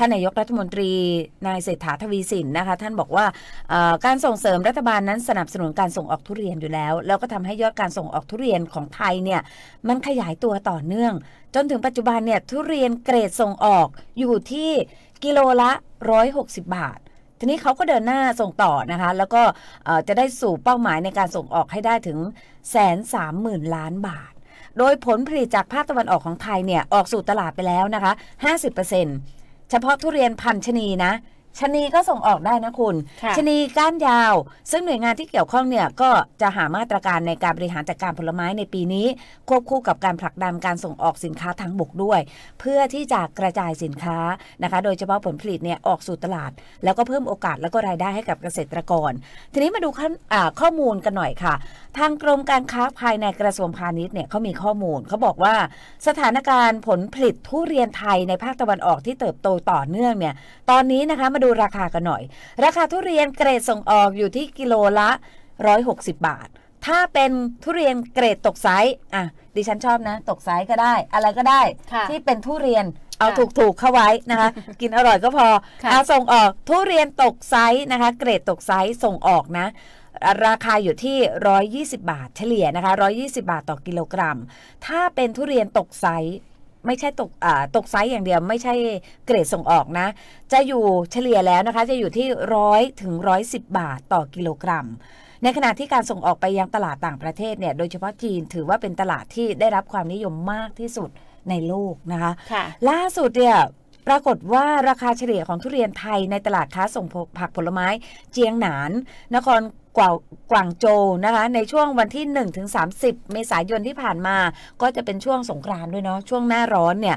ท่านนายกรัฐมนตรี นายเศรษฐาทวีสินนะคะ ท่านบอกว่าการส่งเสริมรัฐบาลนั้นสนับสนุนการส่งออกทุเรียนอยู่แล้ว แล้วก็ทำให้ยอดการส่งออกทุเรียนของไทยเนี่ยมันขยายตัวต่อเนื่อง จนถึงปัจจุบันเนี่ยทุเรียนเกรดส่งออกอยู่ที่กิโลละ 160 บาท ทีนี้เขาก็เดินหน้าส่งต่อนะคะ แล้วก็จะได้สู่เป้าหมายในการส่งออกให้ได้ถึงแสนสามหมื่นล้านบาท โดยผลผลิตจากภาคตะวันออกของไทยเนี่ยออกสู่ตลาดไปแล้วนะคะ50%เเฉพาะทุเรียนพันชนีนะชนีก็ส่งออกได้นะ คุณ ชนีก้านยาว ซึ่งหน่วยงานที่เกี่ยวข้องเนี่ยก็จะหามาตรการในการบริหารจัดการผลไม้ในปีนี้ ควบคู่กับการผลักดันการส่งออกสินค้าทางบกด้วย เพื่อที่จะกระจายสินค้านะคะโดยเฉพาะผลผลิตเนี่ยออกสู่ตลาด แล้วก็เพิ่มโอกาสแล้วก็รายได้ให้กับเกษตรกร ทีนี้มาดูขข้อมูลกันหน่อยค่ะ ทางกรมการค้าภายในกระทรวงพาณิชย์เนี่ยเขามีข้อมูลเขาบอกว่าสถานการณ์ผลผลิตทุเรียนไทย ในภาคตะวันออกที่เติบโตต่อเนื่องเนี่ยตอนนี้นะคะมาดูราคากันหน่อย ราคาทุเรียนเกรดส่งออกอยู่ที่กิโลละ 160 บาท ถ้าเป็นทุเรียนเกรดตกไซส์อ่ะดิฉันชอบนะตกไซส์ก็ได้ อะไรก็ได้ที่เป็นทุเรียนเอาถูกๆเข้าไว้นะคะ กินอร่อยก็พอเอาส่งออกทุเรียนตกไซส์นะคะ เกรดตกไซส์ส่งออกนะ ราคาอยู่ที่ 120 บาท เฉลี่ยนะคะ 120 บาทต่อกิโลกรัม ถ้าเป็นทุเรียนตกไซส์ไม่ใช่ตกตกไซส์อย่างเดียว ไม่ใช่เกรดส่งออกนะ จะอยู่เฉลี่ยแล้วนะคะ จะอยู่ที่ร้อยถึงร้อยสิบบาทต่อกิโลกรัม ในขณะที่การส่งออกไปยังตลาดต่างประเทศเนี่ย โดยเฉพาะจีนถือว่าเป็นตลาดที่ได้รับความนิยมมากที่สุดในโลกนะคะคะล่าสุดเนี่ยปรากฏว่าราคาเฉลี่ยของทุเรียนไทยในตลาดค้าส่งผักผลไม้เจียงหนานนครกว่ากวางโจนะคะในช่วงวันที่ 1-30เมษายนที่ผ่านมา ก็จะเป็นช่วงสงกรานด้วยเนาะช่วงหน้าร้อนเนี่ย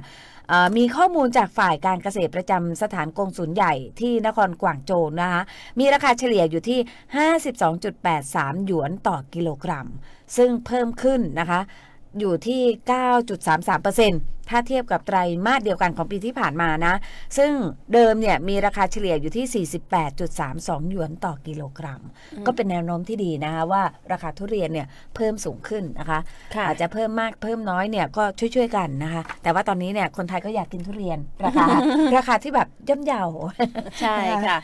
มีข้อมูลจากฝ่ายการเกษตรประจำสถานกงศูนย์ใหญ่ที่นครกวางโจนะคะมีราคาเฉลี่ยอยู่ที่ 52.83 หยวนต่อกิโลกรัม ซึ่งเพิ่มขึ้นนะคะอยู่ที่ 9.33%ถ้าเทียบกับไตรมาสเดียวกันของปีที่ผ่านมานะ ซึ่งเดิมเนี่ย มีราคาเฉลี่ยอยู่ที่ 48.32 หยวนต่อกิโลกรัม ก็เป็นแนวโน้มที่ดีนะคะว่าราคาทุเรียนเนี่ยเพิ่มสูงขึ้นนะคะคะอาจจะเพิ่มมากเพิ่มน้อยเนี่ยก็ช่วยๆกันนะคะ แต่ว่าตอนนี้เนี่ยคนไทยก็อยากกินทุเรียน ราคาราคาที่แบบย่อมเยาใช่ค่ะ